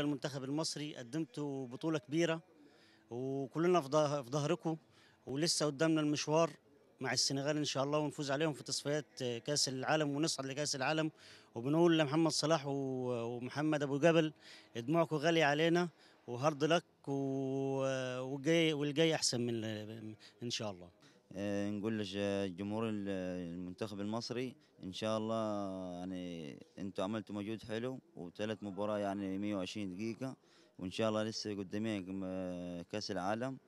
للمنتخب المنتخب المصري قدمتوا بطوله كبيره وكلنا في ظهركم ولسه قدامنا المشوار مع السنغال ان شاء الله ونفوز عليهم في تصفيات كاس العالم ونصعد لكاس العالم وبنقول لمحمد صلاح ومحمد ابو جبل دموعكم غاليه علينا وهارد لك والجاي والجاي احسن من ان شاء الله آه، نقول للجمهور آه، المنتخب المصري ان شاء الله آه، يعني انتم عملتوا مجهود حلو وثلاث مباراه يعني 120 دقيقه وان شاء الله لسه قدامين كاس العالم